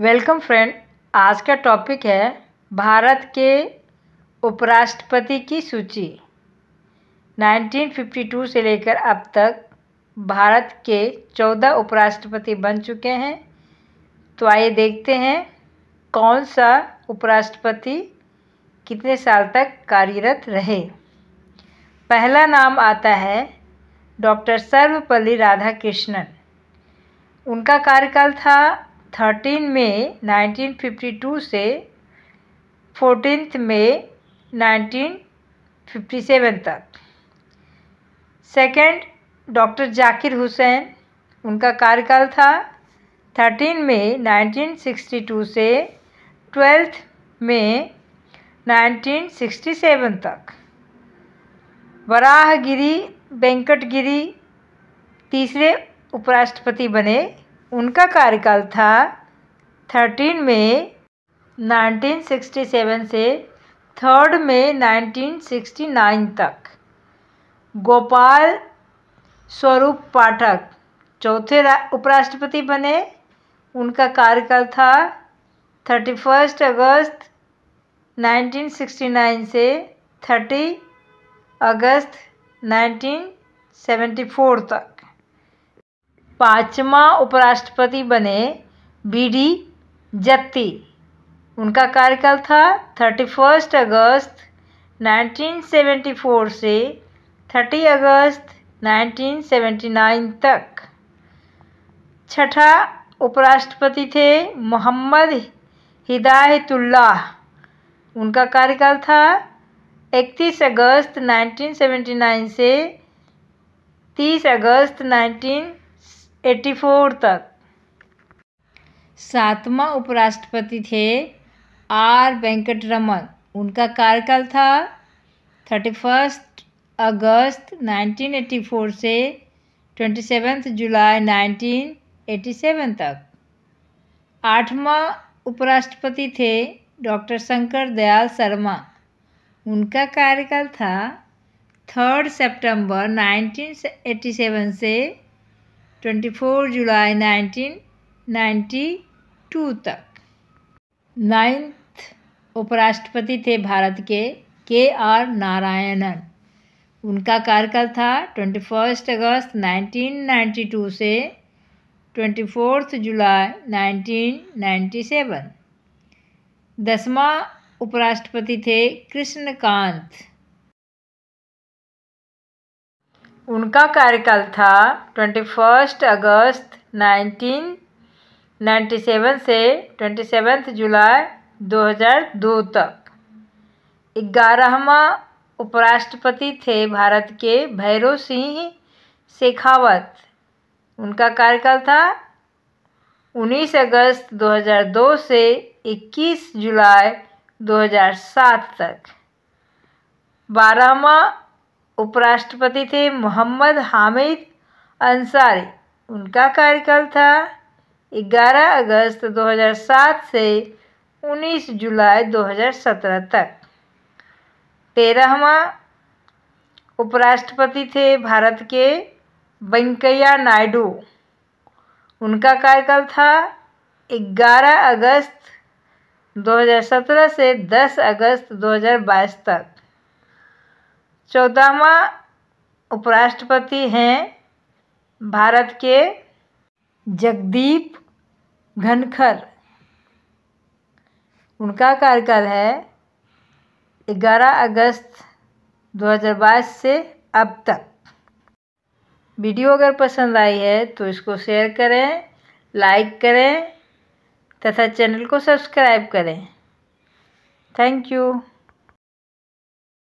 welcome friend आज का topic है भारत के उपराष्ट्रपति की सूची 1952 से लेकर अब तक भारत के 14 उपराष्ट्रपति बन चुके हैं तो आइए देखते हैं कौन सा उपराष्ट्रपति कितने साल तक कार्यरत रहे पहला नाम आता है डॉक्टर सर्वपल्ली राधाकृष्णन उनका कार्यकाल था थर्टीन मई 1952 से फोर्टीन मई 1957 तक सेकंड डॉक्टर जाकिर हुसैन उनका कार्यकाल था नाइनटीन सिक्सटी 1962 से ट्वेल्थ सिक्सटी 1967 तक वराहगिरी वेंकटगिरी तीसरे उपराष्ट्रपति बने उनका कार्यकाल था 13 मई 1967 से 3 मई 1969 तक गोपाल स्वरूप पाठक चौथे उपराष्ट्रपति बने उनका कार्यकाल था 31 अगस्त 1969 से 30 अगस्त 1974 तक पाँचवा उपराष्ट्रपति बने बी डी जत्ती उनका कार्यकाल था थर्टी फर्स्ट अगस्त 1974 से 30 अगस्त 1979 तक छठा उपराष्ट्रपति थे मोहम्मद हिदायतुल्लाह उनका कार्यकाल था 31 अगस्त 1979 से 30 अगस्त एट्टी फोर तक सातवा उपराष्ट्रपति थे आर वेंकट रमन उनका कार्यकाल था थर्टी फर्स्ट अगस्त 1984 से ट्वेंटी सेवेंथ जुलाई 1987 तक आठवा उपराष्ट्रपति थे डॉक्टर शंकर दयाल शर्मा उनका कार्यकाल था थर्ड सितंबर 1987 से 24 जुलाई 1992 तक नाइन्थ उपराष्ट्रपति थे भारत के के आर नारायणन उनका कार्यकाल था ट्वेंटी फर्स्ट अगस्त 1992 से ट्वेंटी फोर्थ जुलाई 1997 दसवा उपराष्ट्रपति थे कृष्णकांत उनका कार्यकाल था twenty first August nineteen ninety seven से ट्वेंटी सेवन्थ जुलाई 2002 तक ग्यारहवा उपराष्ट्रपति थे भारत के भैरव सिंह शेखावत उनका कार्यकाल था 19 अगस्त 2002 से 21 जुलाई 2007 तक बारहवा उपराष्ट्रपति थे मोहम्मद हामिद अंसारी उनका कार्यकाल था 11 अगस्त 2007 से 19 जुलाई 2017 तक तेरहवा उपराष्ट्रपति थे भारत के वेंकैया नायडू उनका कार्यकाल था 11 अगस्त 2017 से 10 अगस्त 2022 तक चौदहवा उपराष्ट्रपति हैं भारत के जगदीप घनखर उनका कार्यकाल है ग्यारह अगस्त 2022 से अब तक वीडियो अगर पसंद आई है तो इसको शेयर करें लाइक करें तथा चैनल को सब्सक्राइब करें थैंक यू